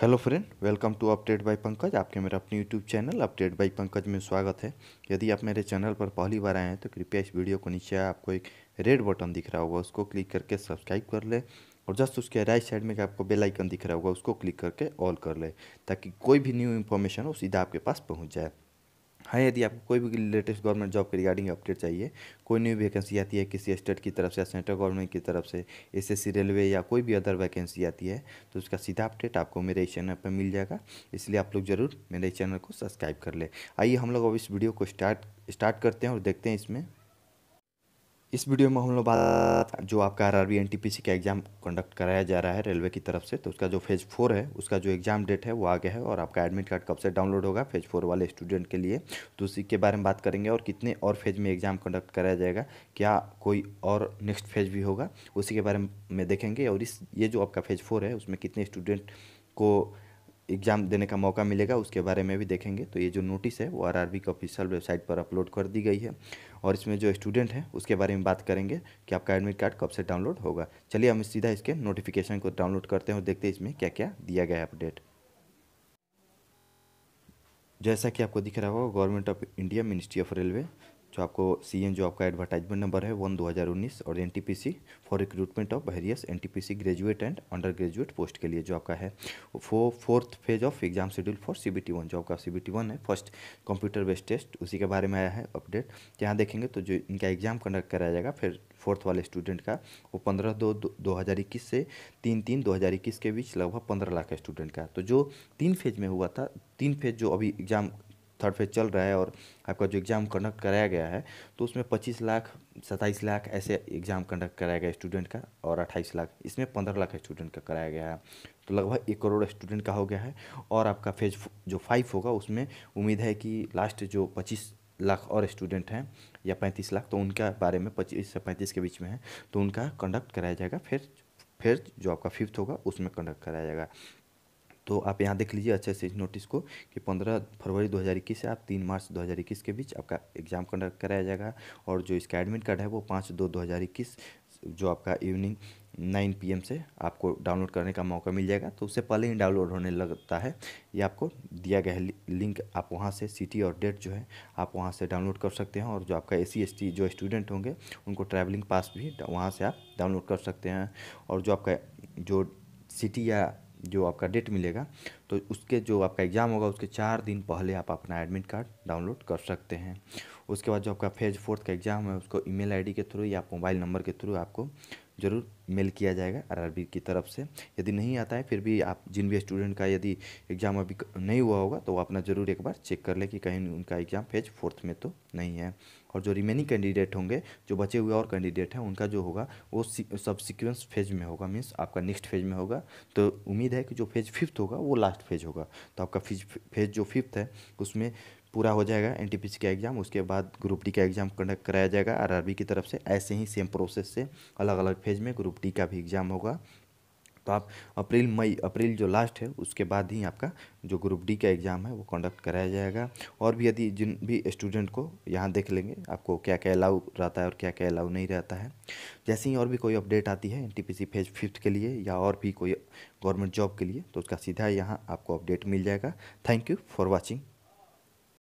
hello friend welcome to update by Pankaj आपके मेरा अपने YouTube channel update by Pankaj में स्वागत है यदि आप मेरे चैनल पर पहली बार आए हैं तो कृपया इस वीडियो को नीचे आपको एक रेड बटन दिख रहा होगा उसको क्लिक करके सब्सक्राइब कर ले और जस्ट उसके राइट साइड में आपको बेल आइकन दिख रहा होगा उसको क्लिक करके ऑल कर ले ताकि कोई भी न्यू इन्फॉर्मेशन हो सीधा आपके पास पहुँच जाए हाँ यदि आपको कोई भी लेटेस्ट गवर्नमेंट जॉब के रिगार्डिंग अपडेट चाहिए कोई न्यू वैकेंसी आती है किसी स्टेट की तरफ से या सेंट्रल गवर्नमेंट की तरफ से एसएससी रेलवे या कोई भी अदर वैकेंसी आती है तो उसका सीधा अपडेट आपको मेरे इस चैनल पर मिल जाएगा इसलिए आप लोग जरूर मेरे चैनल को सब्सक्राइब कर ले आइए हम लोग अब इस वीडियो को स्टार्ट स्टार्ट करते हैं और देखते हैं इसमें इस वीडियो में हम लोग बात जो आपका आर आर का एग्ज़ाम कंडक्ट कराया जा रहा है रेलवे की तरफ से तो उसका जो फेज़ फोर है उसका जो एग्ज़ाम डेट है वो आगे है और आपका एडमिट कार्ड कब से डाउनलोड होगा फेज़ फोर वाले स्टूडेंट के लिए तो उसी के बारे में बात करेंगे और कितने और फेज़ में एग्ज़ाम कंडक्ट कराया जाएगा क्या कोई और नेक्स्ट फेज़ भी होगा उसी के बारे में देखेंगे और इस ये जो आपका फेज़ फोर है उसमें कितने स्टूडेंट को एग्ज़ाम देने का मौका मिलेगा उसके बारे में भी देखेंगे तो ये जो नोटिस है वो आर आर की ऑफिशियल वेबसाइट पर अपलोड कर दी गई है और इसमें जो स्टूडेंट है उसके बारे में बात करेंगे कि आपका एडमिट कार्ड कब से डाउनलोड होगा चलिए हम सीधा इसके नोटिफिकेशन को डाउनलोड करते हैं और देखते हैं इसमें क्या क्या दिया गया है अपडेट जैसा कि आपको दिख रहा होगा government of India ministry of railway जो आपको सी एन जो आपका एडवर्टाइजमेंट नंबर है वन दो हज़ार उन्नीस और N T P C for recruitment of various N T P C graduate and undergraduate post के लिए जो आपका है फो fourth phase of exam schedule for C B T one जो आपका सी बी टी वन है first computer based test उसी के बारे में आया है अपडेट यहाँ देखेंगे तो जो इनका एग्जाम कंडक्ट कराया जाएगा फिर फोर्थ वाले स्टूडेंट का वो पंद्रह दो दो हज़ार इक्कीस से तीन तीन दो हज़ार इक्कीस के बीच लगभग पंद्रह लाख स्टूडेंट का तो जो तीन फेज में हुआ था तीन फेज जो अभी एग्जाम थर्ड फेज चल रहा है और आपका जो एग्ज़ाम कंडक्ट कराया गया है तो उसमें पच्चीस लाख सत्ताईस लाख ऐसे एग्ज़ाम कंडक्ट कराया गया स्टूडेंट का और अट्ठाईस लाख इसमें पंद्रह लाख स्टूडेंट का कराया गया है तो लगभग एक करोड़ स्टूडेंट का हो गया है और आपका फेज जो फाइव होगा उसमें उम्मीद है कि लास्ट जो पच्चीस लाख और स्टूडेंट हैं या पैंतीस लाख तो उनका बारे में पच्चीस से पैंतीस के बीच में है तो उनका कंडक्ट कराया जाएगा फिर फिर जो आपका फिफ्थ होगा उसमें कंडक्ट कराया जाएगा तो आप यहाँ देख लीजिए अच्छे से इस नोटिस को कि 15 फरवरी 2021 से आप 3 मार्च 2021 के बीच आपका एग्ज़ाम कंडक्ट कराया जाएगा और जो इसका एडमिट कार्ड है वो पाँच दो दो जो आपका इवनिंग नाइन पी से आपको डाउनलोड करने का मौका मिल जाएगा तो उससे पहले ही डाउनलोड होने लगता है ये आपको दिया गया है लिंक आप वहाँ से सिटी और डेट जो है आप वहाँ से डाउनलोड कर सकते हैं और जो आपका ए सी e जो स्टूडेंट होंगे उनको ट्रैवलिंग पास भी वहाँ से आप डाउनलोड कर सकते हैं और जो आपका जो सिटी या जो आपका डेट मिलेगा तो उसके जो आपका एग्ज़ाम होगा उसके चार दिन पहले आप अपना एडमिट कार्ड डाउनलोड कर सकते हैं उसके बाद जो आपका फेज फोर्थ का एग्ज़ाम है उसको ईमेल आईडी के थ्रू या मोबाइल नंबर के थ्रू आपको ज़रूर मेल किया जाएगा आरआरबी की तरफ से यदि नहीं आता है फिर भी आप जिन भी स्टूडेंट का यदि एग्ज़ाम अभी नहीं हुआ होगा तो वो अपना ज़रूर एक बार चेक कर ले कि कहीं उनका एग्ज़ाम फेज फोर्थ में तो नहीं है और जो रिमेनिंग कैंडिडेट होंगे जो बचे हुए और कैंडिडेट हैं उनका जो होगा वो सब सिक्वेंस फेज में होगा मीन्स आपका नेक्स्ट फेज में होगा तो उम्मीद है कि जो फेज फिफ्थ होगा वो लास्ट फेज होगा तो आपका फेज फेज जो फिफ्थ है उसमें पूरा हो जाएगा एन का एग्ज़ाम उसके बाद ग्रुप डी का एग्ज़ाम कंडक्ट कराया जाएगा आर की तरफ से ऐसे ही सेम प्रोसेस से अलग अलग फेज में ग्रुप डी का भी एग्ज़ाम होगा तो आप अप्रैल मई अप्रैल जो लास्ट है उसके बाद ही आपका जो ग्रुप डी का एग्ज़ाम है वो कंडक्ट कराया जाएगा और भी यदि जिन भी स्टूडेंट को यहाँ देख लेंगे आपको क्या क्या अलाउ रहता है और क्या क्या अलाउ नहीं रहता है जैसे ही और भी कोई अपडेट आती है एन फेज फिफ्थ के लिए या और भी कोई गवर्नमेंट जॉब के लिए तो उसका सीधा यहाँ आपको अपडेट मिल जाएगा थैंक यू फॉर वॉचिंग